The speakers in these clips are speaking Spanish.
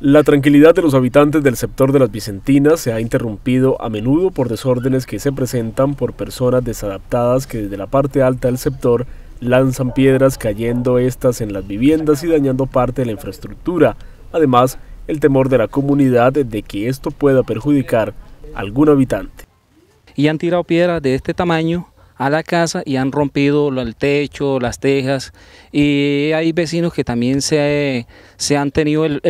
La tranquilidad de los habitantes del sector de las Vicentinas se ha interrumpido a menudo por desórdenes que se presentan por personas desadaptadas que desde la parte alta del sector lanzan piedras cayendo estas en las viviendas y dañando parte de la infraestructura. Además, el temor de la comunidad de que esto pueda perjudicar a algún habitante. Y han tirado piedras de este tamaño a la casa y han rompido el techo, las tejas y hay vecinos que también se, se han tenido el,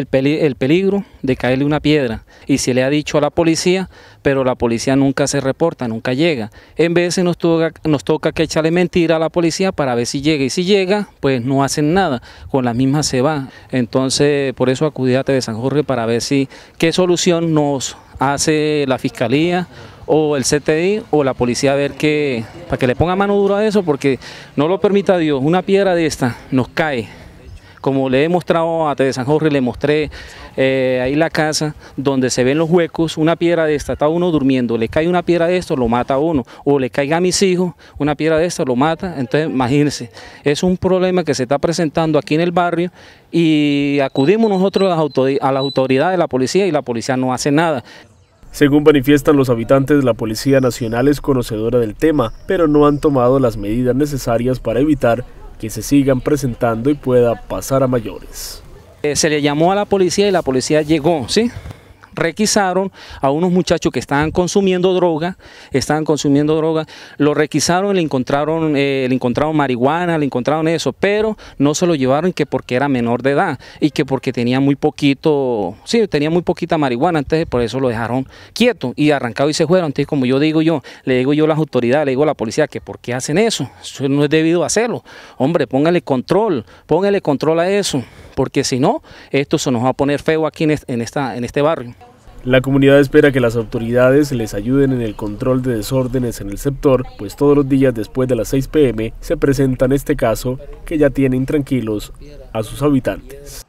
peligro de caerle una piedra y se le ha dicho a la policía, pero la policía nunca se reporta, nunca llega. En vez nos toca, nos toca que echarle mentira a la policía para ver si llega y si llega, pues no hacen nada, con la misma se va. Entonces por eso acudí a San Jorge para ver si qué solución nos hace la fiscalía o el CTI o la policía a ver que, para que le ponga mano dura a eso, porque no lo permita Dios, una piedra de esta nos cae. Como le he mostrado a de San Jorge, le mostré eh, ahí la casa donde se ven los huecos, una piedra de esta, está uno durmiendo, le cae una piedra de esto, lo mata a uno, o le caiga a mis hijos, una piedra de esta, lo mata, entonces imagínense, es un problema que se está presentando aquí en el barrio y acudimos nosotros a las autoridades, la policía y la policía no hace nada. Según manifiestan los habitantes, la Policía Nacional es conocedora del tema, pero no han tomado las medidas necesarias para evitar que se sigan presentando y pueda pasar a mayores. Eh, se le llamó a la policía y la policía llegó, ¿sí? requisaron a unos muchachos que estaban consumiendo droga, estaban consumiendo droga, lo requisaron, le encontraron, eh, le encontraron marihuana, le encontraron eso, pero no se lo llevaron que porque era menor de edad y que porque tenía muy poquito, sí, tenía muy poquita marihuana, entonces por eso lo dejaron quieto y arrancado y se fueron. Entonces, como yo digo yo, le digo yo a las autoridades, le digo a la policía que por qué hacen eso, eso no es debido hacerlo. Hombre, póngale control, póngale control a eso, porque si no, esto se nos va a poner feo aquí en, esta, en este barrio. La comunidad espera que las autoridades les ayuden en el control de desórdenes en el sector, pues todos los días después de las 6 pm se presentan este caso que ya tienen tranquilos a sus habitantes.